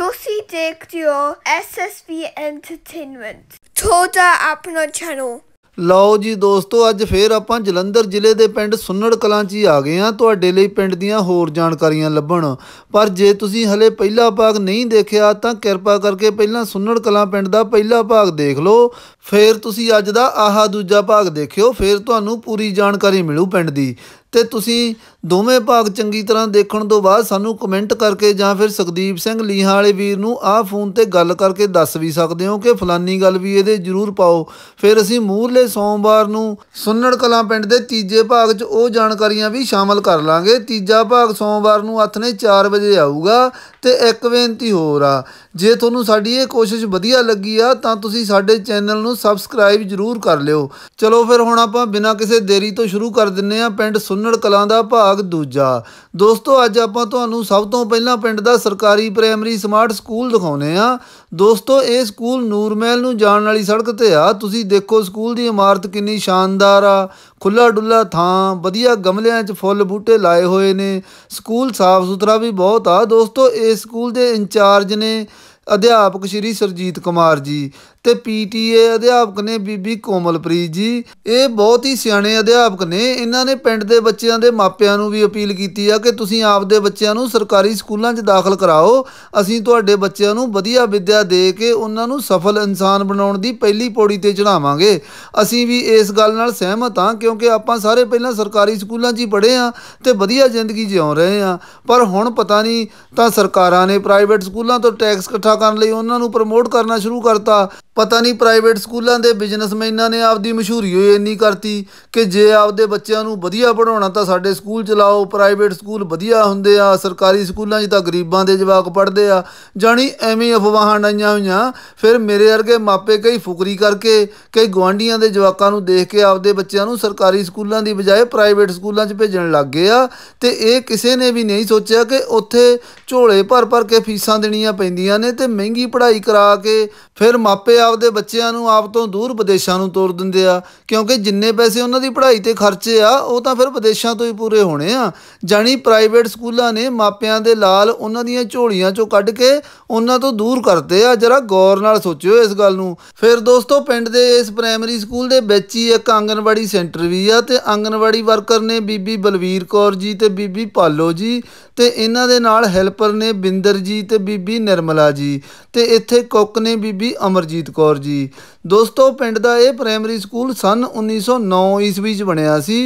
ਤੁਸੀਂ Dick Duo, SSV Entertainment, ਤੁਹਾਡਾ ਆਪਣਾ ਚੈਨਲ ਲਓ ਜੀ ਦੋਸਤੋ ਅੱਜ ਫੇਰ ਆਪਾਂ ਜਲੰਧਰ ਜ਼ਿਲ੍ਹੇ ਦੇ ਪਿੰਡ ਸੁੰਨੜ ਕਲਾਂ 'ਚ ਹੀ ਆ ਗਏ ਆ ਤੁਹਾਡੇ ਲਈ ਪਿੰਡ ਦੀਆਂ ਹੋਰ ਜਾਣਕਾਰੀਆਂ ਲੱਭਣ ਪਰ ਜੇ ਤੁਸੀਂ ਹਲੇ ਪਹਿਲਾ ਭਾਗ ਨਹੀਂ ਦੇਖਿਆ ਤਾਂ ਕਿਰਪਾ ਕਰਕੇ ਪਹਿਲਾਂ ਸੁੰਨੜ ਕਲਾਂ ਪਿੰਡ ਦਾ ਪਹਿਲਾ ਭਾਗ ਦੇਖ ਲਓ ਫੇਰ ਤੁਸੀਂ ਅੱਜ ਦਾ ਆਹਾ ਦੂਜਾ ਭਾਗ ਦੇਖਿਓ ਫੇਰ ਤੁਹਾਨੂੰ ਪੂਰੀ ਜਾਣਕਾਰੀ ਮਿਲੂ ਪਿੰਡ ਦੀ ਤੇ ਤੁਸੀਂ ਦੋਵੇਂ ਭਾਗ ਚੰਗੀ ਤਰ੍ਹਾਂ ਦੇਖਣ ਤੋਂ ਬਾਅਦ ਸਾਨੂੰ ਕਮੈਂਟ ਕਰਕੇ ਜਾਂ ਫਿਰ ਸੁਖਦੀਪ ਸਿੰਘ ਲੀਹਾਂ ਵਾਲੇ ਵੀਰ ਨੂੰ ਆਹ ਫੋਨ ਤੇ ਗੱਲ ਕਰਕੇ ਦੱਸ ਵੀ ਸਕਦੇ ਹੋ ਕਿ ਫਲਾਨੀ ਗੱਲ ਵੀ ਇਹਦੇ ਜ਼ਰੂਰ ਪਾਓ ਫਿਰ ਅਸੀਂ ਮੂਹਰਲੇ ਸੋਮਵਾਰ ਨੂੰ ਸੁੰਨੜ ਕਲਾਂ ਪਿੰਡ ਦੇ ਤੀਜੇ ਭਾਗ 'ਚ ਉਹ ਜਾਣਕਾਰੀਆਂ ਵੀ ਸ਼ਾਮਲ ਕਰ ਲਾਂਗੇ ਤੀਜਾ ਭਾਗ ਸੋਮਵਾਰ ਨੂੰ ਨੇ 4 ਵਜੇ ਆਊਗਾ ਤੇ ਇੱਕ ਬੇਨਤੀ ਹੋਰ ਆ ਜੇ ਤੁਹਾਨੂੰ ਸਾਡੀ ਇਹ ਕੋਸ਼ਿਸ਼ ਵਧੀਆ ਲੱਗੀ ਆ ਤਾਂ ਤੁਸੀਂ ਸਾਡੇ ਚੈਨਲ ਨੂੰ ਸਬਸਕ੍ਰਾਈਬ ਜ਼ਰੂਰ ਕਰ ਲਿਓ ਚਲੋ ਫਿਰ ਹੁਣ ਆਪਾਂ ਬਿਨਾਂ ਕਿਸੇ ਦੇਰੀ ਤੋਂ ਸ਼ੁਰੂ ਕਰ ਦਿੰਨੇ ਆ ਪਿੰਡ ਸੁੰਨੜ ਕਲਾਂ ਦਾ ਭਾਗ ਦੂਜਾ ਦੋਸਤੋ ਅੱਜ ਆਪਾਂ ਤੁਹਾਨੂੰ ਸਭ ਤੋਂ ਪਹਿਲਾਂ ਪਿੰਡ ਦਾ ਸਰਕਾਰੀ ਪ੍ਰਾਇਮਰੀ ਸਮਾਰਟ ਸਕੂਲ ਦਿਖਾਉਨੇ ਆ ਦੋਸਤੋ ਇਹ ਸਕੂਲ ਨੂਰਮਹਿਲ ਨੂੰ ਜਾਣ ਵਾਲੀ ਸੜਕ ਤੇ ਆ ਤੁਸੀਂ ਦੇਖੋ ਸਕੂਲ ਦੀ ਇਮਾਰਤ ਕਿੰਨੀ ਸ਼ਾਨਦਾਰ ਆ ਖੁੱਲਾ ਡੁੱਲਾ ਥਾਂ ਵਧੀਆ ਗਮਲਿਆਂ 'ਚ ਫੁੱਲ ਬੂਟੇ ਲਾਏ ਹੋਏ ਨੇ ਸਕੂਲ ਸਾਫ਼ ਸੁਥਰਾ ਵੀ ਬਹੁਤ ਆ ਦੋਸਤੋ ਇਹ ਸਕੂਲ ਦੇ ਇੰਚਾਰਜ ਨੇ ਅਧਿਆਪਕ ਸ਼੍ਰੀ ਸਰਜੀਤ ਕੁਮਾਰ ਜੀ ਤੇ ਪੀਟੀਏ ਅਧਿਆਪਕ ਨੇ ਬੀਬੀ ਕੋਮਲਪ੍ਰੀਤ ਜੀ ਇਹ ਬਹੁਤ ਹੀ ਸਿਆਣੇ ਅਧਿਆਪਕ ਨੇ ਇਹਨਾਂ ਨੇ ਪਿੰਡ ਦੇ ਬੱਚਿਆਂ ਦੇ ਮਾਪਿਆਂ ਨੂੰ ਵੀ ਅਪੀਲ ਕੀਤੀ ਆ ਕਿ ਤੁਸੀਂ ਆਪਦੇ ਬੱਚਿਆਂ ਨੂੰ ਸਰਕਾਰੀ ਸਕੂਲਾਂ 'ਚ ਦਾਖਲ ਕਰਾਓ ਅਸੀਂ ਤੁਹਾਡੇ ਬੱਚਿਆਂ ਨੂੰ ਵਧੀਆ ਵਿੱਦਿਆ ਦੇ ਕੇ ਉਹਨਾਂ ਨੂੰ ਸਫਲ ਇਨਸਾਨ ਬਣਾਉਣ ਦੀ ਪਹਿਲੀ ਪੌੜੀ ਤੇ ਚੜਾਵਾਂਗੇ ਅਸੀਂ ਵੀ ਇਸ ਗੱਲ ਨਾਲ ਸਹਿਮਤ ਹਾਂ ਕਿਉਂਕਿ ਆਪਾਂ ਸਾਰੇ ਪਹਿਲਾਂ ਸਰਕਾਰੀ ਸਕੂਲਾਂ 'ਚ ਹੀ ਪੜ੍ਹੇ ਆ ਤੇ ਵਧੀਆ ਜ਼ਿੰਦਗੀ ਜਿਉਂ ਰਹੇ ਆ ਪਰ ਹੁਣ ਪਤਾ ਨਹੀਂ ਤਾਂ ਸਰਕਾਰਾਂ ਨੇ ਪ੍ਰਾਈਵੇਟ ਸਕੂਲਾਂ ਤੋਂ ਟੈਕਸ ਇਕੱਠਾ ਕਰਨ ਲਈ ਉਹਨਾਂ ਨੂੰ ਪ੍ਰਮੋਟ ਕਰਨਾ ਸ਼ੁਰੂ ਕਰਤਾ ਪਤਾ ਨਹੀਂ ਪ੍ਰਾਈਵੇਟ ਸਕੂਲਾਂ ਦੇ ਬਿਜ਼ਨਸਮੈਨਾਂ ਨੇ ਆਪਦੀ ਮਸ਼ਹੂਰੀ ਹੋਈ ਇੰਨੀ ਕਰਤੀ ਕਿ ਜੇ ਆਪਦੇ ਬੱਚਿਆਂ ਨੂੰ ਵਧੀਆ ਪੜਾਉਣਾ ਤਾਂ ਸਾਡੇ ਸਕੂਲ ਚਲਾਓ ਪ੍ਰਾਈਵੇਟ ਸਕੂਲ ਵਧੀਆ ਹੁੰਦੇ ਆ ਸਰਕਾਰੀ ਸਕੂਲਾਂ 'ਚ ਤਾਂ ਗਰੀਬਾਂ ਦੇ ਜਵਾਕ ਪੜਦੇ ਆ ਜਾਨੀ ਐਵੇਂ ਅਫਵਾਹਾਂ ਡਾਈਆਂ ਹੋਈਆਂ ਫਿਰ ਮੇਰੇ ਵਰਗੇ ਮਾਪੇ ਕਈ ਫੁਕਰੀ ਕਰਕੇ ਕਈ ਗਵਾਂਡੀਆਂ ਦੇ ਜਵਾਕਾਂ ਨੂੰ ਦੇਖ ਕੇ ਆਪਦੇ ਬੱਚਿਆਂ ਨੂੰ ਸਰਕਾਰੀ ਸਕੂਲਾਂ ਦੀ ਬਜਾਏ ਪ੍ਰਾਈਵੇਟ ਸਕੂਲਾਂ 'ਚ ਭੇਜਣ ਲੱਗ ਗਏ ਆ ਤੇ ਇਹ ਕਿਸੇ ਨੇ ਵੀ ਨਹੀਂ ਸੋਚਿਆ ਕਿ ਉੱਥੇ ਝੋਲੇ ਭਰ ਭਰ ਕੇ ਫੀਸਾਂ ਦੇਣੀਆਂ ਪੈਂਦੀਆਂ ਨੇ ਤੇ ਮਹਿੰਗੀ ਪੜ੍ਹਾਈ ਕਰਾ ਕੇ ਫਿਰ ਮਾਪੇ ਆਪਦੇ ਬੱਚਿਆਂ ਨੂੰ ਆਪ ਤੋਂ ਦੂਰ ਵਿਦੇਸ਼ਾਂ ਨੂੰ ਤੋਰ ਦਿੰਦੇ ਆ ਕਿਉਂਕਿ ਜਿੰਨੇ ਪੈਸੇ ਉਹਨਾਂ ਦੀ ਪੜ੍ਹਾਈ ਤੇ ਖਰਚੇ ਆ ਉਹ ਤਾਂ ਫਿਰ ਵਿਦੇਸ਼ਾਂ ਤੋਂ ਹੀ ਪੂਰੇ ਹੋਣੇ ਆ ਜਾਨੀ ਪ੍ਰਾਈਵੇਟ ਸਕੂਲਾਂ ਨੇ ਮਾਪਿਆਂ ਦੇ ਲਾਲ ਉਹਨਾਂ ਦੀਆਂ ਝੋਲੀਆਂ ਚੋਂ ਕੱਢ ਕੇ ਉਹਨਾਂ ਤੋਂ ਦੂਰ ਕਰਦੇ ਆ ਜਰਾ ਗੌਰ ਨਾਲ ਸੋਚਿਓ ਇਸ ਗੱਲ ਨੂੰ ਫਿਰ ਦੋਸਤੋ ਪਿੰਡ ਦੇ ਇਸ ਪ੍ਰਾਇਮਰੀ ਸਕੂਲ ਦੇ ਵਿੱਚ ਹੀ ਇੱਕ ਆਂਗਨਵਾੜੀ ਸੈਂਟਰ ਵੀ ਆ ਤੇ ਆਂਗਨਵਾੜੀ ਵਰਕਰ ਨੇ ਬੀਬੀ ਬਲਵੀਰ ਕੌਰ ਜੀ ਤੇ ਬੀਬੀ ਪਾਲੋ ਜੀ ਤੇ ਇਹਨਾਂ ਦੇ ਨਾਲ ਹੈਲਪ ਹੈਲਪਰ ਨੇ ਬਿੰਦਰ ਜੀ ਤੇ ਬੀਬੀ ਨਿਰਮਲਾ ਜੀ ਤੇ ਇੱਥੇ ਕੁੱਕ ਨੇ ਬੀਬੀ ਅਮਰਜੀਤ ਕੌਰ ਜੀ ਦੋਸਤੋ ਪਿੰਡ ਦਾ ਇਹ ਪ੍ਰਾਇਮਰੀ ਸਕੂਲ ਸਨ 1909 ਈਸਵੀ 'ਚ ਬਣਿਆ ਸੀ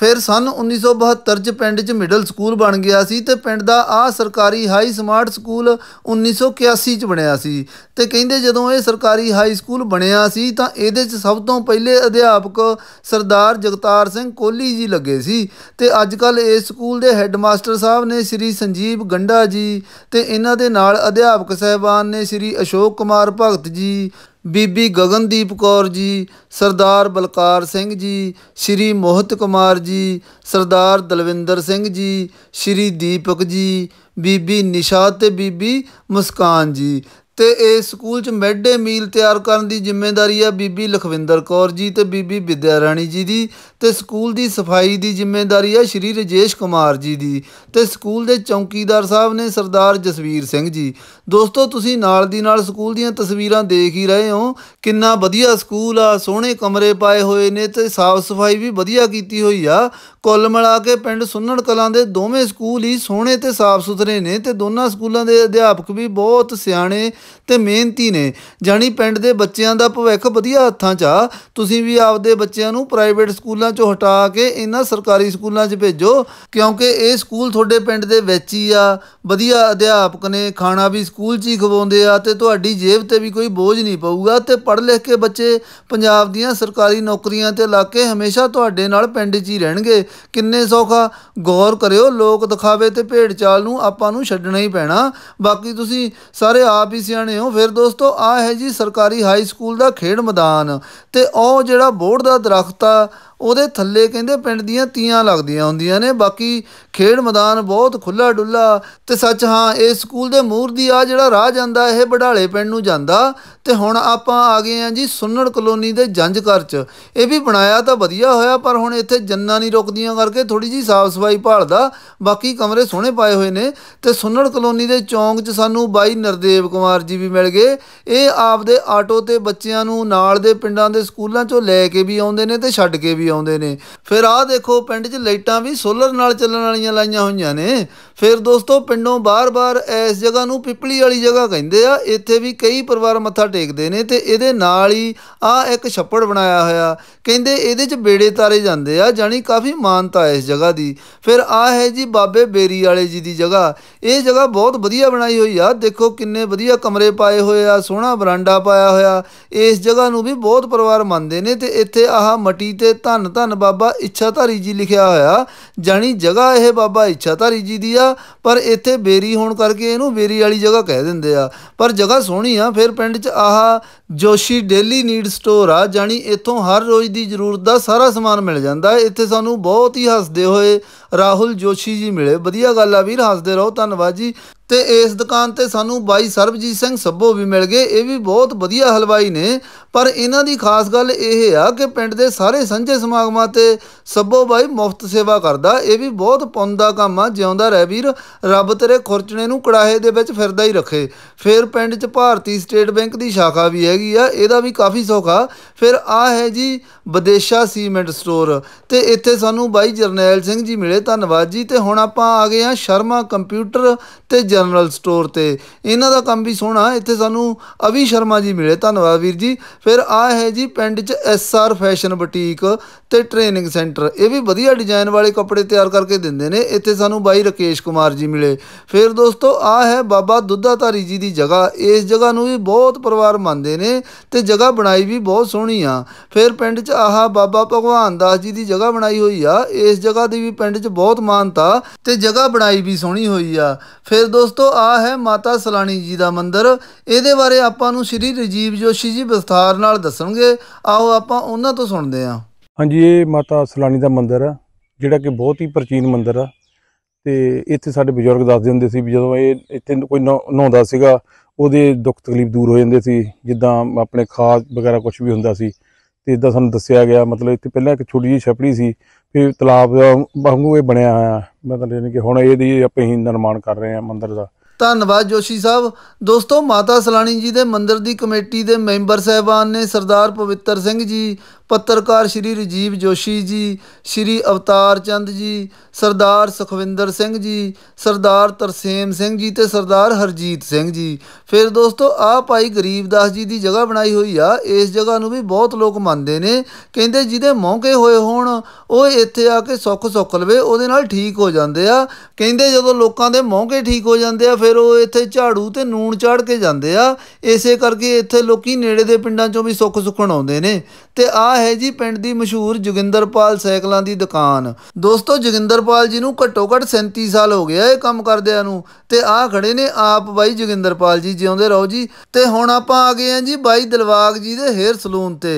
ਫਿਰ ਸਨ 1972 'ਚ ਪਿੰਡ 'ਚ ਮਿਡਲ ਸਕੂਲ ਬਣ ਗਿਆ ਸੀ ਤੇ ਪਿੰਡ ਦਾ ਆ ਸਰਕਾਰੀ ਹਾਈ ਸਮਾਰਟ ਸਕੂਲ 1981 'ਚ ਬਣਿਆ ਸੀ ਤੇ ਕਹਿੰਦੇ ਜਦੋਂ ਇਹ ਸਰਕਾਰੀ ਹਾਈ ਸਕੂਲ ਬਣਿਆ ਸੀ ਤਾਂ ਇਹਦੇ 'ਚ ਸਭ ਤੋਂ ਪਹਿਲੇ ਅਧਿਆਪਕ ਸਰਦਾਰ ਜਗਤਾਰ ਸਿੰਘ ਕੋਹਲੀ ਜੀ ਲੱਗੇ ਸੀ ਤੇ ਅੱਜ ਕੱਲ ਇਸ ਸਕੂਲ ਦੇ ਹੈੱਡਮਾਸਟਰ ਸਾਹਿਬ ਨੇ ਸ੍ਰੀ ਸੰਜੀਵ ਗੰਡਾ ਜੀ ਜੀ ਤੇ ਇਹਨਾਂ ਦੇ ਨਾਲ ਅਧਿਆਪਕ ਸਹਿਬਾਨ ਨੇ ਸ੍ਰੀ ਅਸ਼ੋਕ ਕੁਮਾਰ ਭਗਤ ਜੀ ਬੀਬੀ ਗਗਨਦੀਪ ਕੌਰ ਜੀ ਸਰਦਾਰ ਬਲਕਾਰ ਸਿੰਘ ਜੀ ਸ਼੍ਰੀ ਮੋਹਤ ਕੁਮਾਰ ਜੀ ਸਰਦਾਰ ਦਲਵਿੰਦਰ ਸਿੰਘ ਜੀ ਸ਼੍ਰੀ ਦੀਪਕ ਜੀ ਬੀਬੀ ਨਿਸ਼ਾ ਤੇ ਬੀਬੀ ਮੁਸਕਾਨ ਜੀ ਤੇ ਇਹ ਸਕੂਲ 'ਚ ਮਿਡ ਮੀਲ ਤਿਆਰ ਕਰਨ ਦੀ ਜ਼ਿੰਮੇਵਾਰੀ ਆ ਬੀਬੀ ਲਖਵਿੰਦਰ ਕੌਰ ਜੀ ਤੇ ਬੀਬੀ ਵਿਦਿਆ ਰਾਣੀ ਜੀ ਦੀ ਤੇ ਸਕੂਲ ਦੀ ਸਫਾਈ ਦੀ ਜ਼ਿੰਮੇਵਾਰੀ ਆ ਸ਼੍ਰੀ ਰਜੇਸ਼ ਕੁਮਾਰ ਜੀ ਦੀ ਤੇ ਸਕੂਲ ਦੇ ਚੌਕੀਦਾਰ ਸਾਹਿਬ ਨੇ ਸਰਦਾਰ ਜਸਵੀਰ ਸਿੰਘ ਜੀ ਦੋਸਤੋ ਤੁਸੀਂ ਨਾਲ ਦੀ ਨਾਲ ਸਕੂਲ ਦੀਆਂ ਤਸਵੀਰਾਂ ਦੇਖ ਹੀ ਰਹੇ ਹੋ ਕਿੰਨਾ ਵਧੀਆ ਸਕੂਲ ਆ ਸੋਹਣੇ ਕਮਰੇ ਪਾਏ ਹੋਏ ਨੇ ਤੇ ਸਾਫ਼ ਸਫਾਈ ਵੀ ਵਧੀਆ ਕੀਤੀ ਹੋਈ ਆ ਕੁੱਲ ਮਿਲਾ ਕੇ ਪਿੰਡ ਸੁੰਨਣ ਕਲਾਂ ਦੇ ਦੋਵੇਂ ਸਕੂਲ ਹੀ ਸੋਹਣੇ ਤੇ ਸਾਫ਼ ਸੁਥਰੇ ਨੇ ਤੇ ਦੋਨਾਂ ਸਕੂਲਾਂ ਦੇ ਅਧਿਆਪਕ ਵੀ ਬਹੁਤ ਸਿਆਣੇ ਤੇ ਮਿਹਨਤੀ ਨੇ ਜਾਨੀ ਪਿੰਡ ਦੇ ਬੱਚਿਆਂ ਦਾ ਭਵਿੱਖ ਵਧੀਆ ਹੱਥਾਂ 'ਚ ਆ ਤੁਸੀਂ ਵੀ ਆਪਦੇ ਬੱਚਿਆਂ ਨੂੰ ਪ੍ਰਾਈਵੇਟ ਸਕੂਲਾਂ 'ਚੋਂ ਹਟਾ ਕੇ ਇਹਨਾਂ ਸਰਕਾਰੀ ਸਕੂਲਾਂ 'ਚ ਭੇਜੋ ਕਿਉਂਕਿ ਇਹ ਸਕੂਲ ਤੁਹਾਡੇ ਪਿੰਡ ਦੇ ਵਿੱਚ ਹੀ ਆ ਵਧੀਆ ਅਧਿਆਪਕ ਨੇ ਖਾਣਾ ਵੀ ਸਕੂਲ 'ਚ ਹੀ ਖਵਾਉਂਦੇ ਆ ਤੇ ਤੁਹਾਡੀ ਜੇਬ ਤੇ ਵੀ ਕੋਈ ਬੋਝ ਨਹੀਂ ਪਊਗਾ ਤੇ ਪੜ੍ਹ ਲਿਖ ਕੇ ਬੱਚੇ ਪੰਜਾਬ ਦੀਆਂ ਸਰਕਾਰੀ ਨੌਕਰੀਆਂ ਤੇ ਲਾ ਕੇ ਹਮੇਸ਼ਾ ਤੁਹਾਡੇ ਨਾਲ ਪਿੰਡ 'ਚ ਹੀ ਰਹਿਣਗੇ ਕਿੰਨੇ ਸੌਖਾ ਗੌਰ ਕਰਿਓ ਲੋਕ ਦਿਖਾਵੇ ਤੇ ਭੇਡ ਚਾਲ ਨੂੰ ਆਪਾਂ ਨੂੰ ਛੱਡਣਾ ਹੀ ਪੈਣਾ ਬਾਕੀ ਤੁਸੀਂ ਸਾਰੇ ਆਪ ਹੀ ਸਿਆਣੇ ਹੋ ਫਿਰ ਦੋਸਤੋ ਆ ਹੈ ਜੀ ਸਰਕਾਰੀ ਹਾਈ ਸਕੂਲ ਦਾ ਖੇਡ ਮੈਦਾਨ ਤੇ ਉਹ ਜਿਹੜਾ ਬੋਰਡ ਦਾ ਦਰਖਤ ਆ ਉਹਦੇ ਥੱਲੇ ਕਹਿੰਦੇ ਪਿੰਡ ਦੀਆਂ ਤੀਆਂ ਲੱਗਦੀਆਂ ਹੁੰਦੀਆਂ ਨੇ ਬਾਕੀ ਖੇਡ ਮੈਦਾਨ ਬਹੁਤ ਖੁੱਲਾ ਡੁੱਲਾ ਤੇ ਸੱਚ ਹਾਂ ਇਹ ਸਕੂਲ ਦੇ ਮੂਰ ਦੀ ਆ ਜਿਹੜਾ ਰਾਹ ਜਾਂਦਾ ਇਹ ਬਡਾਲੇ ਪਿੰਡ ਨੂੰ ਜਾਂਦਾ ਤੇ ਹੁਣ ਆਪਾਂ ਆ ਗਏ ਆਂ ਜੀ ਸੁੰਨਣ ਕਲੋਨੀ ਦੇ ਜੰਜ ਘਰ ਚ ਇਹ ਵੀ ਬਣਾਇਆ ਤਾਂ ਵਧੀਆ ਹੋਇਆ ਪਰ ਹੁਣ ਇੱਥੇ ਜੰਨਾ ਨਹੀਂ ਰੁਕਦੀਆਂ ਕਰਕੇ ਥੋੜੀ ਜੀ ਸਾਫ ਸਫਾਈ ਭਾਲਦਾ ਬਾਕੀ ਕਮਰੇ ਸੋਹਣੇ ਪਾਏ ਹੋਏ ਨੇ ਤੇ ਸੁੰਨਣ ਕਲੋਨੀ ਦੇ ਚੌਂਕ 'ਚ ਸਾਨੂੰ ਬਾਈ ਨਰਦੇਵ ਕੁਮਾਰ ਜੀ ਵੀ ਮਿਲ ਗਏ ਇਹ ਆਪਦੇ ਆਟੋ ਤੇ ਬੱਚਿਆਂ ਨੂੰ ਨਾਲ ਦੇ ਪਿੰਡਾਂ ਦੇ ਸਕੂਲਾਂ 'ਚੋਂ ਲੈ ਕੇ ਵੀ ਆਉਂਦੇ ਨੇ ਤੇ ਛੱਡ ਕੇ ਵੀ ਆਉਂਦੇ ਨੇ ਫਿਰ ਆਹ ਦੇਖੋ ਪਿੰਡ 'ਚ ਲਾਈਟਾਂ ਵੀ ਸੋਲਰ ਨਾਲ ਚੱਲਣ ਵਾਲੀਆਂ ਲਾਈਆਂ ਹੋਈਆਂ ਨੇ ਫਿਰ ਦੋਸਤੋ ਪਿੰਡੋਂ ਬਾਰ-ਬਾਰ ਇਸ ਜਗ੍ਹਾ ਨੂੰ ਪਿਪਲੀ ਵਾਲੀ ਜਗ੍ਹਾ ਕਹਿੰਦੇ ਆ ਇੱਥੇ ਵੀ ਕਈ ਪਰਿਵਾਰ ਮੱਥਾ ਟੇਕਦੇ ਨੇ ਤੇ ਇਹਦੇ ਨਾਲ ਹੀ ਆ ਇੱਕ ਛੱਪੜ ਬਣਾਇਆ ਹੋਇਆ ਕਹਿੰਦੇ ਇਹਦੇ 'ਚ ਬੇੜੇ ਤਾਰੇ ਜਾਂਦੇ ਆ ਜਾਨੀ ਕਾਫੀ ਮਾਨਤਾ ਇਸ ਜਗ੍ਹਾ ਦੀ ਫਿਰ ਆ ਹੈ ਜੀ ਬਾਬੇ ਬੇਰੀ ਵਾਲੇ ਜੀ ਦੀ ਜਗ੍ਹਾ ਇਹ ਜਗ੍ਹਾ ਬਹੁਤ ਵਧੀਆ ਬਣਾਈ ਹੋਈ ਆ ਦੇਖੋ ਕਿੰਨੇ ਵਧੀਆ ਕਮਰੇ ਪਾਏ ਹੋਏ ਆ ਸੋਹਣਾ ਬਰਾਂਡਾ ਪਾਇਆ ਹੋਇਆ ਇਸ ਜਗ੍ਹਾ ਨੂੰ ਵੀ ਬਹੁਤ ਪਰਿਵਾਰ ਮੰਨਦੇ ਨੇ ਤੇ ਇੱਥੇ ਆਹ ਮਟੀ ਤੇ ਧਨ ਧੰਨ ਧੰਨ ਬਾਬਾ ਇੱਛਾਧਾਰੀ ਜੀ ਲਿਖਿਆ ਹੋਇਆ ਜਾਨੀ ਜਗ੍ਹਾ ਇਹ ਬਾਬਾ ਇੱਛਾਧਾਰੀ ਜੀ ਦੀ ਆ ਪਰ ਇੱਥੇ ਬੇਰੀ ਹੋਣ ਕਰਕੇ ਇਹਨੂੰ ਬੇਰੀ ਵਾਲੀ ਜਗ੍ਹਾ ਕਹਿ ਦਿੰਦੇ ਆ ਪਰ ਜਗ੍ਹਾ ਸੋਹਣੀ ਆ ਫਿਰ ਪਿੰਡ 'ਚ ਆਹ ਜੋਸ਼ੀ ਡੇਲੀ ਨੀਡ ਸਟੋਰ ਆ ਜਾਨੀ ਇੱਥੋਂ ਹਰ ਰੋਜ਼ ਦੀ ਜ਼ਰੂਰਤ ਦਾ ਸਾਰਾ ਸਮਾਨ ਮਿਲ ਜਾਂਦਾ ਇੱਥੇ ਸਾਨੂੰ ਬਹੁਤ ਹੀ ਹੱਸਦੇ ਹੋਏ ਰਾਹੁਲ ਜੋਸ਼ੀ ਜੀ ਮਿਲੇ ਵਧੀਆ ਗੱਲ ਆ ਵੀਰ ਹੱਸਦੇ ਰਹੋ ਧੰਨਵਾਦ ਜੀ ਤੇ ਇਸ ਦੁਕਾਨ ਤੇ ਸਾਨੂੰ ਬਾਈ ਸਰਬਜੀਤ ਸਿੰਘ ਸੱਭੋ ਵੀ ਮਿਲ ਗਏ ਇਹ ਵੀ ਬਹੁਤ ਵਧੀਆ ਹਲਵਾਈ ਨੇ ਪਰ ਇਹਨਾਂ ਦੀ ਖਾਸ ਗੱਲ ਇਹ ਆ ਕਿ ਪਿੰਡ ਦੇ ਸਾਰੇ ਸੰਝੇ ਸਮਾਗਮਾਂ ਤੇ ਸੱਭੋ ਬਾਈ ਮੁਫਤ ਸੇਵਾ ਕਰਦਾ ਇਹ ਵੀ ਬਹੁਤ ਪੁੰਨ ਦਾ ਕੰਮ ਆ ਜਿਉਂਦਾ ਰਹਿ ਵੀਰ ਰੱਬ ਤੇਰੇ ਖੁਰਚਣੇ ਨੂੰ ਕੜਾਹੇ ਦੇ ਵਿੱਚ ਫਿਰਦਾ ਹੀ ਰੱਖੇ ਫਿਰ ਪਿੰਡ 'ਚ ਭਾਰਤੀ ਸਟੇਟ ਬੈਂਕ ਦੀ ਸ਼ਾਖਾ ਵੀ ਹੈਗੀ ਆ ਇਹਦਾ ਵੀ ਕਾਫੀ ਸੌਖਾ ਫਿਰ ਆ ਹੈ ਜੀ ਵਿਦੇਸ਼ਾ ਸੀਮੈਂਟ ਸਟੋਰ ਤੇ ਇੱਥੇ ਸਾਨੂੰ ਬਾਈ ਜਰਨੈਲ ਸਿੰਘ ਜੀ ਮਿਲੇ ਧੰਨਵਾਦ ਜੀ ਤੇ ਹੁਣ ਆਪਾਂ ਆ ਗਏ ਆ ਸ਼ਰਮਾ ਕੰਪਿਊਟਰ ਤੇ ਜਨਰਲ ਸਟੋਰ ਤੇ ਇਹਨਾਂ ਦਾ ਕੰਮ ਵੀ ਸੋਹਣਾ ਇੱਥੇ ਸਾਨੂੰ ਅਵੀ ਸ਼ਰਮਾ ਜੀ ਮਿਲੇ ਧੰਨਵਾਦ ਵੀਰ ਜੀ ਫਿਰ ਆ ਹੈ ਜੀ ਪਿੰਡ 'ਚ ਐਸਆਰ ਫੈਸ਼ਨ ਬੁਟੀਕ ਤੇ ਟ੍ਰੇਨਿੰਗ ਸੈਂਟਰ ਇਹ ਵੀ ਵਧੀਆ ਡਿਜ਼ਾਈਨ ਵਾਲੇ ਕੱਪੜੇ ਤਿਆਰ ਕਰਕੇ ਦਿੰਦੇ ਨੇ ਇੱਥੇ ਸਾਨੂੰ ਬਾਈ ਰਕੇਸ਼ ਕੁਮਾਰ ਜੀ ਮਿਲੇ ਫਿਰ ਦੋਸਤੋ ਆ ਹੈ ਬਾਬਾ ਦੁੱਧਾਧਾਰੀ ਜੀ ਦੀ ਜਗ੍ਹਾ ਇਸ ਜਗ੍ਹਾ ਨੂੰ ਵੀ ਬਹੁਤ ਪਰਿਵਾਰ ਮੰਨਦੇ ਨੇ ਤੇ ਜਗ੍ਹਾ ਬਣਾਈ ਵੀ ਬਹੁਤ ਸੋਹਣੀ ਆ ਫਿਰ ਪਿੰਡ 'ਚ ਆਹ ਬਾਬਾ ਭਗਵਾਨ ਦਾਸ ਜੀ ਦੀ ਜਗ੍ਹਾ ਬਣਾਈ ਹੋਈ ਆ ਇਸ ਜਗ੍ਹਾ ਦੀ ਵੀ ਪਿੰਡ 'ਚ ਬਹੁਤ ਮਾਨਤਾ ਤੇ ਜਗ੍ਹਾ ਬਣਾਈ ਵੀ ਸੋਹਣੀ ਹੋਈ ਆ ਫਿਰ ਦੋਸਤੋ ਆ ਹੈ ਮਾਤਾ ਸਲਾਣੀ ਜੀ ਦਾ ਮੰਦਿਰ ਇਹਦੇ ਬਾਰੇ ਆਪਾਂ ਨੂੰ ਸ਼੍ਰੀ ਰਜੀਵ ਜੋਸ਼ੀ ਜੀ ਵਿਸਥਾਰ ਨਾਲ ਦੱਸਣਗੇ ਆਓ ਆਪਾਂ ਉਹਨਾਂ ਤੋਂ ਸੁਣਦੇ ਆ ਹਾਂਜੀ ਇਹ ਮਾਤਾ ਸਲਾਣੀ ਦਾ ਮੰਦਿਰ ਆ ਜਿਹੜਾ ਕਿ ਬਹੁਤ ਹੀ ਪ੍ਰਾਚੀਨ ਮੰਦਿਰ ਆ ਤੇ ਇੱਥੇ ਸਾਡੇ ਬਜ਼ੁਰਗ ਦੱਸਦੇ ਹੁੰਦੇ ਸੀ ਵੀ ਜਦੋਂ ਇਹ ਇੱਥੇ ਕੋਈ ਨਹਾਉਂਦਾ ਸੀਗਾ ਉਹਦੇ ਦੁੱਖ ਤਕਲੀਫ ਦੂਰ ਹੋ ਜਾਂਦੇ ਸੀ ਜਿੱਦਾਂ ਆਪਣੇ ਖਾਜ ਵਗੈਰਾ ਕੁਝ ਵੀ ਹੁੰਦਾ ਸੀ ਤੇ ਇਦਾਂ ਸਾਨੂੰ ਦੱਸਿਆ ਗਿਆ ਮਤਲਬ ਇੱਥੇ ਪਹਿਲਾਂ ਇੱਕ ਛੋਟੀ ਜਿਹੀ ਛਪੜੀ ਸੀ ਇਹ ਤਲਾਬ ਵਾਂਗੂ ਇਹ ਬਣਿਆ ਆ ਮਤਲਬ ਯਾਨੀ ਕਿ ਹੁਣ ਇਹਦੀ ਆਪੇ ਹੀ ਨਿਰਮਾਣ ਕਰ ਰਹੇ ਆ ਮੰਦਿਰ ਦਾ ਧੰਨਵਾਦ ਜੋਸ਼ੀ ਸਾਹਿਬ ਦੋਸਤੋ ਮਾਤਾ ਸਲਾਣੀ ਜੀ ਦੇ ਮੰਦਿਰ ਦੀ ਕਮੇਟੀ ਦੇ ਮੈਂਬਰ ਸਹਿਬਾਨ ਨੇ ਸਰਦਾਰ ਪਵਿੱਤਰ ਸਿੰਘ ਜੀ ਪੱਤਰਕਾਰ ਸ਼੍ਰੀ ਰਜੀਵ ਜੋਸ਼ੀ ਜੀ ਸ਼੍ਰੀ ਅਵਤਾਰ ਚੰਦ ਜੀ ਸਰਦਾਰ ਸੁਖਵਿੰਦਰ ਸਿੰਘ ਜੀ ਸਰਦਾਰ ਤਰਸੇਮ ਸਿੰਘ ਜੀ ਤੇ ਸਰਦਾਰ ਹਰਜੀਤ ਸਿੰਘ ਜੀ ਫਿਰ ਦੋਸਤੋ ਆ ਭਾਈ ਗਰੀਬਦਾਸ ਜੀ ਦੀ ਜਗ੍ਹਾ ਬਣਾਈ ਹੋਈ ਆ ਇਸ ਜਗ੍ਹਾ ਨੂੰ ਵੀ ਬਹੁਤ ਲੋਕ ਮੰਨਦੇ ਨੇ ਕਹਿੰਦੇ ਜਿਹਦੇ ਮੌਕੇ ਹੋਏ ਹੋਣ ਉਹ ਇੱਥੇ ਆ ਕੇ ਸੁੱਖ ਸੁੱਖ ਲਵੇ ਉਹਦੇ ਨਾਲ ਠੀਕ ਹੋ ਜਾਂਦੇ ਆ ਕਹਿੰਦੇ ਜਦੋਂ ਲੋਕਾਂ ਦੇ ਮੌਕੇ ਠੀਕ ਹੋ ਜਾਂਦੇ ਆ ਫਿਰ ਉਹ ਇੱਥੇ ਝਾੜੂ ਤੇ ਨੂਣ ਚਾੜ ਕੇ ਜਾਂਦੇ ਆ ਇਸੇ ਕਰਕੇ ਇੱਥੇ ਲੋਕੀ ਨੇੜੇ ਦੇ ਪਿੰਡਾਂ ਚੋਂ ਵੀ ਸੁੱਖ ਸੁੱਖਣ ਆਉਂਦੇ ਨੇ ਤੇ ਆ ਹੈ ਜੀ ਪਿੰਡ ਦੀ ਮਸ਼ਹੂਰ ਜੋਗਿੰਦਰਪਾਲ ਸਾਈਕਲਾਂ ਦੀ ਦੁਕਾਨ ਦੋਸਤੋ ਜੋਗਿੰਦਰਪਾਲ ਜੀ ਨੂੰ ਘੱਟੋ ਘੱਟ 37 ਸਾਲ ਹੋ ਗਿਆ ਇਹ ਕੰਮ ਕਰਦਿਆਂ ਨੂੰ ਤੇ ਆਹ ਖੜੇ ਨੇ ਆਪ ਬਾਈ ਜੋਗਿੰਦਰਪਾਲ ਜੀ ਜਿਉਂਦੇ ਰਹੋ ਜੀ ਤੇ ਹੁਣ ਆਪਾਂ ਆ ਗਏ ਆਂ ਜੀ ਬਾਈ ਦਿਲਵਾਗ ਜੀ ਦੇ ਹੇਅਰ ਸਲੂਨ ਤੇ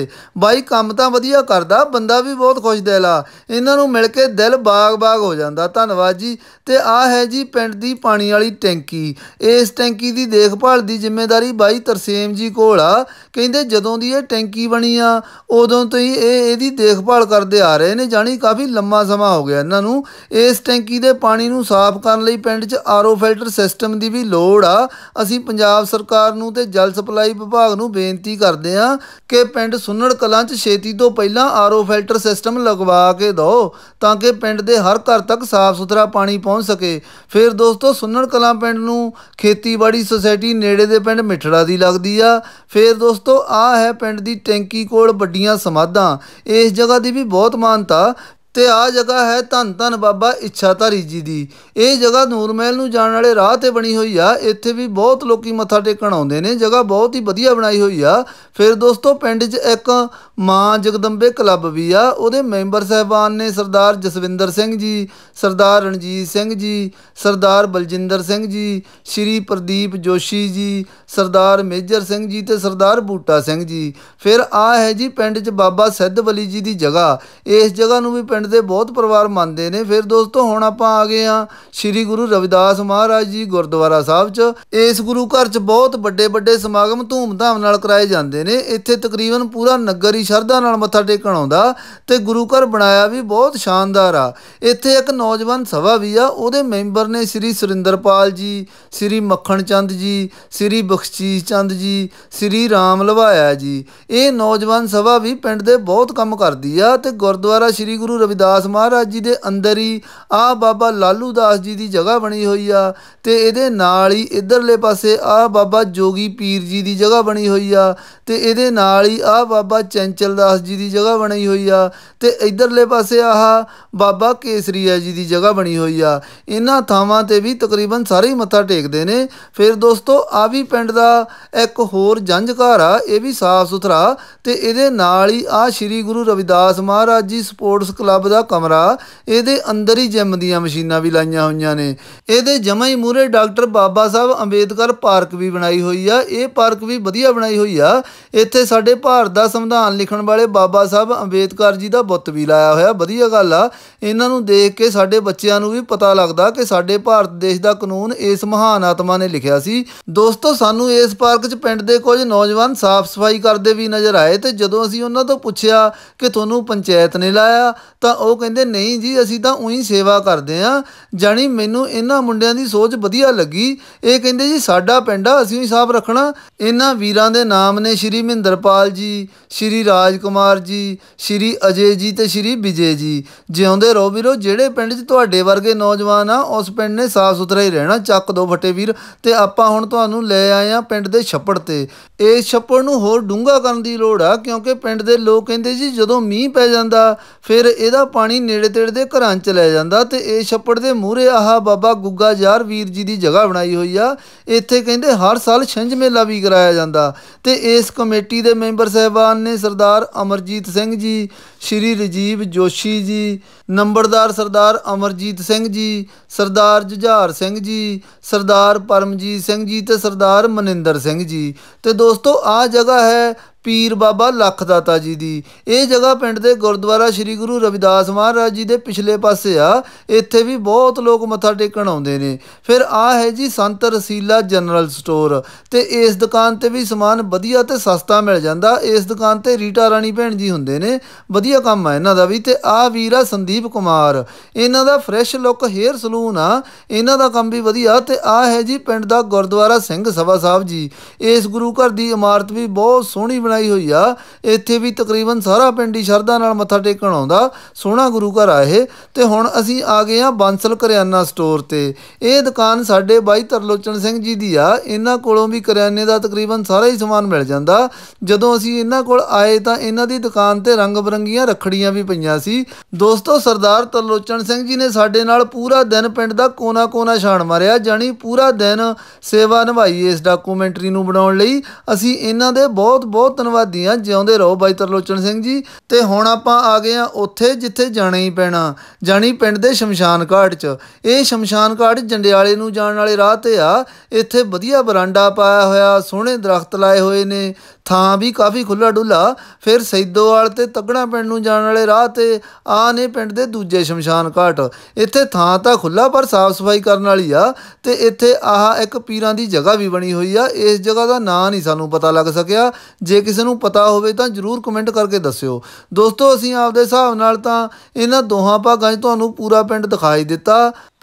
ਬਾਈ ਕੰਮ ਤਾਂ ਵਧੀਆ ਕਰਦਾ ਬੰਦਾ ਵੀ ਬਹੁਤ ਖੁਸ਼ ਦਿਲਾ ਆ ਇਹਨਾਂ ਨੂੰ ਮਿਲ ਕੇ ਦਿਲ ਬਾਗ-ਬਾਗ ਹੋ ਜਾਂਦਾ ਧੰਨਵਾਦ ਜੀ ਤੇ ਆਹ ਹੈ ਜੀ ਪਿੰਡ ਦੀ ਪਾਣੀ ਵਾਲੀ ਟੈਂਕੀ ਇਸ ਟੈਂਕੀ ਦੀ ਦੇਖਭਾਲ ਦੀ ਜ਼ਿੰਮੇਵਾਰੀ ਬਾਈ ਤਰਸੇਮ ਜੀ ਕੋਲ ਆ ਕਹਿੰਦੇ ਜਦੋਂ ਦੀ ਇਹ ਟੈਂਕੀ ਬਣੀ ਆ ਉਦੋਂ ਤੋਂ ਇਹ ਇਹਦੀ ਦੇਖਭਾਲ ਕਰਦੇ ਆ ਰਹੇ ਨੇ ਜਾਨੀ ਕਾਫੀ ਲੰਮਾ ਸਮਾਂ ਹੋ ਗਿਆ ਇਹਨਾਂ ਨੂੰ ਇਸ ਟੈਂਕੀ ਦੇ ਪਾਣੀ ਨੂੰ ਸਾਫ਼ ਕਰਨ ਲਈ ਪਿੰਡ 'ਚ ਆਰਓ ਫਿਲਟਰ ਸਿਸਟਮ ਦੀ ਵੀ ਲੋੜ ਆ ਅਸੀਂ ਪੰਜਾਬ ਸਰਕਾਰ ਨੂੰ ਤੇ ਜਲ ਸਪਲਾਈ ਵਿਭਾਗ ਨੂੰ ਬੇਨਤੀ ਕਰਦੇ ਆ ਕਿ ਪਿੰਡ ਸੁੰਨੜ ਕਲਾਂ 'ਚ ਛੇਤੀ ਤੋਂ ਪਹਿਲਾਂ ਆਰਓ ਫਿਲਟਰ ਸਿਸਟਮ ਲਗਵਾ ਕੇ ਦਿਓ ਤਾਂ ਕਿ ਪਿੰਡ ਦੇ ਹਰ ਘਰ ਤੱਕ ਸਾਫ਼ ਸੁਥਰਾ ਪਾਣੀ ਪਹੁੰਚ ਸਕੇ ਫਿਰ ਦੋਸਤੋ ਸੁੰਨੜ ਕਲਾਂ ਪਿੰਡ ਨੂੰ ਖੇਤੀਬਾੜੀ ਸੁਸਾਇਟੀ ਨੇੜੇ ਦੇ ਪਿੰਡ ਮਿੱਠੜਾ ਦੀ ਲੱਗਦੀ ਆ ਫਿਰ ਦੋਸਤੋ ਆ ਹੈ ਪਿੰਡ ਦੀ ਟੈਂਕੀ ਕੋਲ ਵੱਡੀਆਂ ਸਮਾਧਾਂ ਇਸ ਜਗ੍ਹਾ ਦੀ ਵੀ ਬਹੁਤ ਮਾਨਤਾ ਤੇ ਆ ਜਗ੍ਹਾ ਹੈ ਧੰਨ ਧੰਨ ਬਾਬਾ ਇੱਛਾਧਾਰੀ ਜੀ ਦੀ ਇਹ ਜਗ੍ਹਾ ਨੂਰਮਹਿਲ ਨੂੰ ਜਾਣ ਵਾਲੇ ਰਾਹ ਤੇ ਬਣੀ ਹੋਈ ਆ ਇੱਥੇ ਵੀ ਬਹੁਤ ਲੋਕੀ ਮੱਥਾ ਟੇਕਣ ਆਉਂਦੇ ਨੇ ਜਗ੍ਹਾ ਬਹੁਤ ਹੀ ਵਧੀਆ ਬਣਾਈ ਹੋਈ ਆ ਫਿਰ ਦੋਸਤੋ ਪਿੰਡ 'ਚ ਇੱਕ ਮਾਂ ਜਗਦੰਬੇ ਕਲੱਬ ਵੀ ਆ ਉਹਦੇ ਮੈਂਬਰ ਸਹਿਬਾਨ ਨੇ ਸਰਦਾਰ ਜਸਵਿੰਦਰ ਸਿੰਘ ਜੀ ਸਰਦਾਰ ਰਣਜੀਤ ਸਿੰਘ ਜੀ ਸਰਦਾਰ ਬਲਜਿੰਦਰ ਸਿੰਘ ਜੀ ਸ਼੍ਰੀ ਪ੍ਰਦੀਪ ਜੋਸ਼ੀ ਜੀ ਸਰਦਾਰ ਮੇਜਰ ਸਿੰਘ ਜੀ ਤੇ ਸਰਦਾਰ ਬੂਟਾ ਸਿੰਘ ਜੀ ਫਿਰ ਆ ਹੈ ਜੀ ਪਿੰਡ 'ਚ ਬਾਬਾ ਸਿੱਧ ਵਲੀ ਜੀ ਦੀ ਜਗ੍ਹਾ ਇਸ ਜਗ੍ਹਾ ਨੂੰ ਵੀ ਪਿੰਡ ਪਿੰਡ ਦੇ ਬਹੁਤ ਪਰਿਵਾਰ ਮੰਨਦੇ ਨੇ ਫਿਰ ਦੋਸਤੋ ਹੁਣ ਆਪਾਂ ਆ ਗਏ ਆ ਸ੍ਰੀ ਗੁਰੂ ਰਵਿਦਾਸ ਮਹਾਰਾਜ ਜੀ ਗੁਰਦੁਆਰਾ ਸਾਹਿਬ 'ਚ ਇਸ ਗੁਰੂ ਘਰ 'ਚ ਬਹੁਤ ਵੱਡੇ ਵੱਡੇ ਸਮਾਗਮ ਧੂਮਧਾਮ ਨਾਲ ਕਰਾਏ ਜਾਂਦੇ ਨੇ ਇੱਥੇ ਤਕਰੀਬਨ ਪੂਰਾ ਨਗਰ ਹੀ ਸ਼ਰਧਾ ਨਾਲ ਮੱਥਾ ਟੇਕਣ ਆਉਂਦਾ ਤੇ ਗੁਰੂ ਘਰ ਬਣਾਇਆ ਵੀ ਬਹੁਤ ਸ਼ਾਨਦਾਰ ਆ ਇੱਥੇ ਇੱਕ ਨੌਜਵਾਨ ਸਭਾ ਵੀ ਆ ਉਹਦੇ ਮੈਂਬਰ ਨੇ ਸ੍ਰੀ ਸੁਰਿੰਦਰਪਾਲ ਜੀ ਸ੍ਰੀ ਮੱਖਣ ਚੰਦ ਜੀ ਸ੍ਰੀ ਬਖਸ਼ੀਸ਼ ਚੰਦ ਜੀ ਸ੍ਰੀ ਰਾਮ ਲਵਾਇਆ ਜੀ ਇਹ ਨੌਜਵਾਨ ਸਭਾ ਵੀ ਪਿੰਡ ਦੇ ਬਹੁਤ ਕੰਮ ਕਰਦੀ ਆ ਤੇ ਗੁਰਦੁਆਰਾ ਸ੍ਰੀ ਗੁਰੂ ਰਵਿਦਾਸ ਮਹਾਰਾਜ ਜੀ ਦੇ ਅੰਦਰ ਹੀ ਆ ਬਾਬਾ ਲਾਲੂ ਦਾਸ ਜੀ ਦੀ ਜਗ੍ਹਾ ਬਣੀ ਹੋਈ ਆ ਤੇ ਇਹਦੇ ਨਾਲ ਹੀ ਇਧਰਲੇ ਪਾਸੇ ਆ ਬਾਬਾ ਜੋਗੀ ਪੀਰ ਜੀ ਦੀ ਜਗ੍ਹਾ ਬਣੀ ਹੋਈ ਆ ਤੇ ਇਹਦੇ ਨਾਲ ਹੀ ਆ ਬਾਬਾ ਚੰਚਲ ਦਾਸ ਜੀ ਦੀ ਜਗ੍ਹਾ ਬਣੀ ਹੋਈ ਆ ਤੇ ਇਧਰਲੇ ਪਾਸੇ ਆਹ ਬਾਬਾ ਕੇਸਰੀਆ ਜੀ ਦੀ ਜਗ੍ਹਾ ਬਣੀ ਹੋਈ ਆ ਇਹਨਾਂ ਥਾਵਾਂ ਤੇ ਵੀ ਤਕਰੀਬਨ ਸਾਰੇ ਹੀ ਮੱਥਾ ਟੇਕਦੇ ਨੇ ਫਿਰ ਦੋਸਤੋ ਆ ਵੀ ਪਿੰਡ ਦਾ ਇੱਕ ਹੋਰ ਜੰਝਕਾਰ ਆ ਇਹ ਵੀ ਸਾਫ਼ ਸੁਥਰਾ ਤੇ ਇਹਦੇ ਨਾਲ ਹੀ ਆ ਸ੍ਰੀ ਗੁਰੂ ਰਵਿਦਾਸ ਮਹਾਰਾਜ ਜੀ ਸਪੋਰਟਸ ਕਲੱਬ ਕਲੱਬ ਦਾ ਕਮਰਾ ਇਹਦੇ ਅੰਦਰ ਹੀ ਜਿਮ ਦੀਆਂ ਮਸ਼ੀਨਾਂ ਵੀ ਲਾਈਆਂ ਹੋਈਆਂ ਨੇ ਇਹਦੇ ਜਮਾ ਹੀ ਮੂਰੇ ਡਾਕਟਰ ਬਾਬਾ ਸਾਹਿਬ ਅੰਬੇਦਕਰ ਪਾਰਕ ਵੀ ਬਣਾਈ ਹੋਈ ਆ ਇਹ ਪਾਰਕ ਵੀ ਵਧੀਆ ਬਣਾਈ ਹੋਈ ਆ ਇੱਥੇ ਸਾਡੇ ਭਾਰਤ ਦਾ ਸੰਵਿਧਾਨ ਲਿਖਣ ਵਾਲੇ ਬਾਬਾ ਸਾਹਿਬ ਅੰਬੇਦਕਰ ਜੀ ਦਾ ਬੁੱਤ ਵੀ ਲਾਇਆ ਹੋਇਆ ਵਧੀਆ ਗੱਲ ਆ ਇਹਨਾਂ ਨੂੰ ਦੇਖ ਕੇ ਸਾਡੇ ਬੱਚਿਆਂ ਨੂੰ ਵੀ ਪਤਾ ਲੱਗਦਾ ਕਿ ਸਾਡੇ ਭਾਰਤ ਦੇਸ਼ ਦਾ ਕਾਨੂੰਨ ਇਸ ਮਹਾਨ ਆਤਮਾ ਨੇ ਲਿਖਿਆ ਸੀ ਦੋਸਤੋ ਸਾਨੂੰ ਇਸ ਪਾਰਕ 'ਚ ਪਿੰਡ ਦੇ ਕੁਝ ਨੌਜਵਾਨ ਸਾਫ਼ ਸਫਾਈ ਕਰਦੇ ਵੀ ਨਜ਼ਰ ਆਏ ਤੇ ਜਦੋਂ ਅਸੀਂ ਉਹਨਾਂ ਤੋਂ ਪੁੱਛਿਆ ਕਿ ਤੁਹਾਨੂੰ ਪੰਚਾਇਤ ਨੇ ਲਾਇਆ ਤਾਂ ਉਹ ਕਹਿੰਦੇ ਨਹੀਂ ਜੀ ਅਸੀਂ ਤਾਂ ਉਹੀ ਸੇਵਾ ਕਰਦੇ ਆ ਜਾਨੀ ਮੈਨੂੰ ਇਹਨਾਂ ਮੁੰਡਿਆਂ ਦੀ ਸੋਚ ਵਧੀਆ ਲੱਗੀ ਇਹ ਕਹਿੰਦੇ ਜੀ ਸਾਡਾ ਪਿੰਡ ਆ ਅਸੀਂ ਹੀ ਸਾਫ਼ ਰੱਖਣਾ ਇਹਨਾਂ ਵੀਰਾਂ ਦੇ ਨਾਮ ਨੇ ਸ਼੍ਰੀ ਮਹਿੰਦਰਪਾਲ ਜੀ ਸ਼੍ਰੀ ਰਾਜਕੁਮਾਰ ਜੀ ਸ਼੍ਰੀ ਅਜੇ ਜੀ ਤੇ ਸ਼੍ਰੀ ਵਿਜੇ ਜੀ ਜਿਉਂਦੇ ਰਹੋ ਵੀਰੋ ਜਿਹੜੇ ਪਿੰਡ 'ਚ ਤੁਹਾਡੇ ਵਰਗੇ ਨੌਜਵਾਨ ਆ ਉਸ ਪਿੰਡ ਨੇ ਸਾਫ਼ ਸੁਥਰਾ ਹੀ ਰਹਿਣਾ ਚੱਕ ਦੋ ਫਟੇ ਵੀਰ ਤੇ ਆਪਾਂ ਹੁਣ ਤੁਹਾਨੂੰ ਲੈ ਆਏ ਆ ਪਿੰਡ ਦੇ ਛੱਪੜ ਤੇ ਇਹ ਛੱਪੜ ਨੂੰ ਹੋਰ ਡੂੰਘਾ ਕਰਨ ਦੀ ਲੋੜ ਆ ਕਿਉਂਕਿ ਪਿੰਡ ਦੇ ਲੋਕ ਕਹਿੰਦੇ ਜੀ ਜਦੋਂ ਮੀਂਹ ਪੈ ਜਾਂਦਾ ਫਿਰ ਇਹਦਾ ਪਾਣੀ ਨੇੜੇ ਤੇੜੇ ਦੇ ਘਰਾਂ 'ਚ ਲੈ ਜਾਂਦਾ ਤੇ ਇਹ ਛੱਪੜ ਦੇ ਮੂਹਰੇ ਆਹ ਬਾਬਾ ਗੁੱਗਾ ਯਾਰ ਵੀਰ ਜੀ ਦੀ ਜਗ੍ਹਾ ਬਣਾਈ ਹੋਈ ਆ ਇੱਥੇ ਕਹਿੰਦੇ ਹਰ ਸਾਲ ਛਿੰਜ ਮੇਲਾ ਵੀ ਕਰਾਇਆ ਜਾਂਦਾ ਤੇ ਇਸ ਕਮੇਟੀ ਦੇ ਮੈਂਬਰ ਸਹਿਬਾਨ ਨੇ ਸਰਦਾਰ ਅਮਰਜੀਤ ਸਿੰਘ ਜੀ ਸ਼੍ਰੀ ਰਜੀਵ ਜੋਸ਼ੀ ਜੀ ਨੰਬਰਦਾਰ ਸਰਦਾਰ ਅਮਰਜੀਤ ਸਿੰਘ ਜੀ ਸਰਦਾਰ ਜੁਝਾਰ ਸਿੰਘ ਜੀ ਸਰਦਾਰ ਪਰਮਜੀਤ ਸਿੰਘ ਜੀ ਤੇ ਸਰਦਾਰ ਮਨਿੰਦਰ ਸਿੰਘ ਜੀ ਤੇ ਦੋਸਤੋ ਆ ਜਗ੍ਹਾ ਹੈ ਪੀਰ ਬਾਬਾ ਦਾਤਾ ਜੀ ਦੀ ਇਹ ਜਗ੍ਹਾ ਪਿੰਡ ਦੇ ਗੁਰਦੁਆਰਾ ਸ੍ਰੀ ਗੁਰੂ ਰਵਿਦਾਸ ਮਹਾਰਾਜ ਜੀ ਦੇ ਪਿਛਲੇ ਪਾਸੇ ਆ ਇੱਥੇ ਵੀ ਬਹੁਤ ਲੋਕ ਮੱਥਾ ਟੇਕਣ ਆਉਂਦੇ ਨੇ ਫਿਰ ਆ ਹੈ ਜੀ ਸੰਤ ਰਸੀਲਾ ਜਨਰਲ ਸਟੋਰ ਤੇ ਇਸ ਦੁਕਾਨ ਤੇ ਵੀ ਸਮਾਨ ਵਧੀਆ ਤੇ ਸਸਤਾ ਮਿਲ ਜਾਂਦਾ ਇਸ ਦੁਕਾਨ ਤੇ ਰੀਟਾ ਰਾਣੀ ਭੈਣ ਜੀ ਹੁੰਦੇ ਨੇ ਵਧੀਆ ਕੰਮ ਆ ਇਹਨਾਂ ਦਾ ਵੀ ਤੇ ਆ ਵੀਰਾ ਸੰਦੀਪ ਕੁਮਾਰ ਇਹਨਾਂ ਦਾ ਫਰੈਸ਼ ਲੁੱਕ ਹੇਅਰ ਸਲੂਨ ਆ ਇਹਨਾਂ ਦਾ ਕੰਮ ਵੀ ਵਧੀਆ ਤੇ ਆ ਹੈ ਜੀ ਪਿੰਡ ਦਾ ਗੁਰਦੁਆਰਾ ਸਿੰਘ ਸਭਾ ਸਾਹਿਬ ਜੀ ਇਸ ਗੁਰੂ ਘਰ ਦੀ ਇਮਾਰਤ ਵੀ ਬਹੁਤ ਸੋਹਣੀ ਬਣਾਈ ਬਣਾਈ ਹੋਈ ਆ ਇੱਥੇ ਵੀ ਤਕਰੀਬਨ ਸਾਰਾ ਪਿੰਡ ਹੀ ਸ਼ਰਧਾ ਨਾਲ ਮੱਥਾ ਟੇਕਣ ਆਉਂਦਾ ਸੋਹਣਾ ਗੁਰੂ ਘਰ ਆ ਇਹ ਤੇ ਹੁਣ ਅਸੀਂ ਆ ਗਏ ਆ ਬਾਂਸਲ ਕਰਿਆਨਾ ਸਟੋਰ ਤੇ ਇਹ ਦੁਕਾਨ ਸਾਡੇ ਬਾਈ ਤਰਲੋਚਨ ਸਿੰਘ ਜੀ ਦੀ ਆ ਇਹਨਾਂ ਕੋਲੋਂ ਵੀ ਕਰਿਆਨੇ ਦਾ ਤਕਰੀਬਨ ਸਾਰਾ ਹੀ ਸਮਾਨ ਮਿਲ ਜਾਂਦਾ ਜਦੋਂ ਅਸੀਂ ਇਹਨਾਂ ਕੋਲ ਆਏ ਤਾਂ ਇਹਨਾਂ ਦੀ ਦੁਕਾਨ ਤੇ ਰੰਗ ਬਰੰਗੀਆਂ ਰੱਖੜੀਆਂ ਵੀ ਪਈਆਂ ਸੀ ਦੋਸਤੋ ਸਰਦਾਰ ਤਰਲੋਚਨ ਸਿੰਘ ਜੀ ਨੇ ਸਾਡੇ ਨਾਲ ਪੂਰਾ ਦਿਨ ਪਿੰਡ ਦਾ ਕੋਨਾ-ਕੋਨਾ ਛਾਣ ਮਾਰਿਆ ਜਾਨੀ ਪੂਰਾ ਦਿਨ ਸੇਵਾ ਨਿਭਾਈ ਇਸ ਡਾਕੂਮੈਂਟਰੀ ਨੂੰ ਬਣਾਉਣ ਲਈ ਅਸੀਂ ਇਹਨਾਂ ਦੇ ਬਹੁਤ-ਬਹੁਤ ਧੰਨਵਾਦੀਆਂ ਜਿਉਂਦੇ ਰਹੋ ਬਾਈ ਤਰਲੋਚਨ ਸਿੰਘ ਜੀ ਤੇ ਹੁਣ ਆਪਾਂ ਆ ਗਏ ਆ ਉੱਥੇ ਜਿੱਥੇ ਜਾਣਾ ਹੀ ਪੈਣਾ ਜਾਣੀ ਪਿੰਡ ਦੇ ਸ਼ਮਸ਼ਾਨ ਘਾਟ 'ਚ ਇਹ ਸ਼ਮਸ਼ਾਨ ਘਾਟ ਜੰਡਿਆਲੇ ਨੂੰ ਜਾਣ ਵਾਲੇ ਰਾਹ ਤੇ ਆ ਇੱਥੇ ਵਧੀਆ ਬਰਾਂਡਾ ਪਾਇਆ ਹੋਇਆ ਸੋਹਣੇ ਦਰਖਤ ਲਾਏ ਹੋਏ ਨੇ ਥਾਂ ਵੀ ਕਾਫੀ ਖੁੱਲਾ ਡੁੱਲਾ ਫਿਰ ਸੈਦੋਵਾਲ ਤੇ ਤਗੜਾ ਪਿੰਡ ਨੂੰ ਜਾਣ ਵਾਲੇ ਰਾਹ ਤੇ ਆ ਨੇ ਪਿੰਡ ਦੇ ਦੂਜੇ ਸ਼ਮਸ਼ਾਨ ਘਾਟ ਇੱਥੇ ਥਾਂ ਤਾਂ ਖੁੱਲਾ ਪਰ ਸਾਫ਼ ਸਫਾਈ ਕਰਨ ਵਾਲੀ ਆ ਤੇ ਇੱਥੇ ਆਹ ਇੱਕ ਪੀਰਾਂ ਦੀ ਜਗ੍ਹਾ ਵੀ ਬਣੀ ਹੋਈ ਆ ਇਸ ਜਗ੍ਹਾ ਦਾ ਨਾਂ ਨਹੀਂ ਸਾਨੂੰ ਪਤਾ ਲੱਗ ਸਕਿਆ ਜੇ ਕਿਸੇ ਨੂੰ ਪਤਾ ਹੋਵੇ ਤਾਂ ਜਰੂਰ ਕਮੈਂਟ ਕਰਕੇ ਦੱਸਿਓ ਦੋਸਤੋ ਅਸੀਂ ਆਪਦੇ ਹਿਸਾਬ ਨਾਲ ਤਾਂ ਇਹਨਾਂ ਦੋਹਾਂ ਭਾਗਾਂ 'ਚ ਤੁਹਾਨੂੰ ਪੂਰਾ ਪਿੰਡ ਦਿਖਾਈ ਦਿੱਤਾ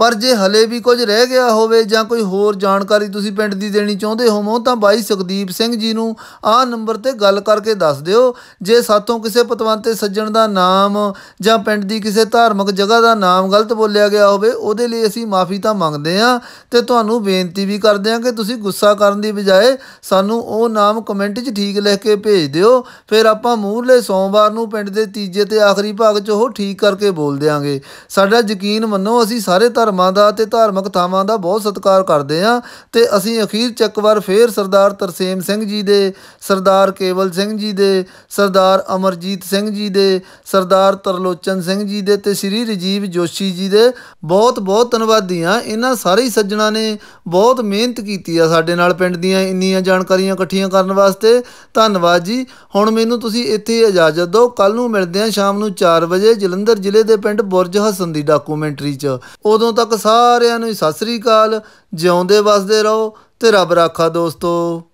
ਪਰ ਜੇ ਹਲੇ ਵੀ ਕੁਝ ਰਹਿ ਗਿਆ ਹੋਵੇ ਜਾਂ ਕੋਈ ਹੋਰ ਜਾਣਕਾਰੀ ਤੁਸੀਂ ਪਿੰਡ ਦੀ ਦੇਣੀ ਚਾਹੁੰਦੇ ਹੋਵੋ ਤਾਂ ਬਾਈ ਸੁਖਦੀਪ ਸਿੰਘ ਜੀ ਨੂੰ ਆਹ ਨੰਬਰ ਤੇ ਗੱਲ ਕਰਕੇ ਦੱਸ ਦਿਓ ਜੇ ਸਾਥੋਂ ਕਿਸੇ ਪਤਵੰਤੇ ਸੱਜਣ ਦਾ ਨਾਮ ਜਾਂ ਪਿੰਡ ਦੀ ਕਿਸੇ ਧਾਰਮਿਕ ਜਗ੍ਹਾ ਦਾ ਨਾਮ ਗਲਤ ਬੋਲਿਆ ਗਿਆ ਹੋਵੇ ਉਹਦੇ ਲਈ ਅਸੀਂ ਮਾਫੀ ਤਾਂ ਮੰਗਦੇ ਆਂ ਤੇ ਤੁਹਾਨੂੰ ਬੇਨਤੀ ਵੀ ਕਰਦੇ ਆਂ ਕਿ ਤੁਸੀਂ ਗੁੱਸਾ ਕਰਨ ਦੀ ਬਜਾਏ ਸਾਨੂੰ ਉਹ ਨਾਮ ਕਮੈਂਟ 'ਚ ਠੀਕ ਲਿਖ ਕੇ ਭੇਜ ਦਿਓ ਫਿਰ ਆਪਾਂ ਮੂਹਰਲੇ ਸੋਮਵਾਰ ਨੂੰ ਪਿੰਡ ਦੇ ਤੀਜੇ ਤੇ ਆਖਰੀ ਭਾਗ 'ਚ ਉਹ ਠੀਕ ਕਰਕੇ ਬੋਲ ਦਿਆਂਗੇ ਸਾਡਾ ਯਕੀਨ ਮੰਨੋ ਅਸੀਂ ਸਾਰੇ ਧਰਮ ਧਰਮਾਂ ਦਾ ਤੇ ਧਾਰਮਿਕ ਥਾਵਾਂ ਦਾ ਬਹੁਤ ਸਤਿਕਾਰ ਕਰਦੇ ਆ ਤੇ ਅਸੀਂ ਅਖੀਰ ਚ ਇੱਕ ਵਾਰ ਫੇਰ ਸਰਦਾਰ ਤਰਸੇਮ ਸਿੰਘ ਜੀ ਦੇ ਸਰਦਾਰ ਕੇਵਲ ਸਿੰਘ ਜੀ ਦੇ ਸਰਦਾਰ ਅਮਰਜੀਤ ਸਿੰਘ ਜੀ ਦੇ ਸਰਦਾਰ ਤਰਲੋਚਨ ਸਿੰਘ ਜੀ ਦੇ ਤੇ ਸ੍ਰੀ ਰਜੀਵ ਜੋਸ਼ੀ ਜੀ ਦੇ ਬਹੁਤ ਬਹੁਤ ਧੰਨਵਾਦੀ ਆ ਇਹਨਾਂ ਸਾਰੇ ਸੱਜਣਾ ਨੇ ਬਹੁਤ ਮਿਹਨਤ ਕੀਤੀ ਆ ਸਾਡੇ ਨਾਲ ਪਿੰਡ ਦੀਆਂ ਇੰਨੀਆਂ ਜਾਣਕਾਰੀਆਂ ਇਕੱਠੀਆਂ ਕਰਨ ਵਾਸਤੇ ਧੰਨਵਾਦ ਜੀ ਹੁਣ ਮੈਨੂੰ ਤੁਸੀਂ ਇੱਥੇ ਇਜਾਜ਼ਤ ਦਿਓ ਕੱਲ ਨੂੰ ਮਿਲਦੇ ਆ ਸ਼ਾਮ ਨੂੰ 4 ਵਜੇ ਜਲੰਧਰ ਜ਼ਿਲ੍ਹੇ ਦੇ ਪਿੰਡ ਬੁਰਜ ਹਸਨ ਦੀ ਡਾਕੂਮੈਂਟਰੀ 'ਚ ਉਦੋਂ ਤੱਕ ਸਾਰਿਆਂ ਨੂੰ ਸਤਿ ਸ੍ਰੀ ਅਕਾਲ ਜਿਉਂਦੇ ਵਸਦੇ ਰਹੋ ਤੇ ਰੱਬ ਰਾਖਾ ਦੋਸਤੋ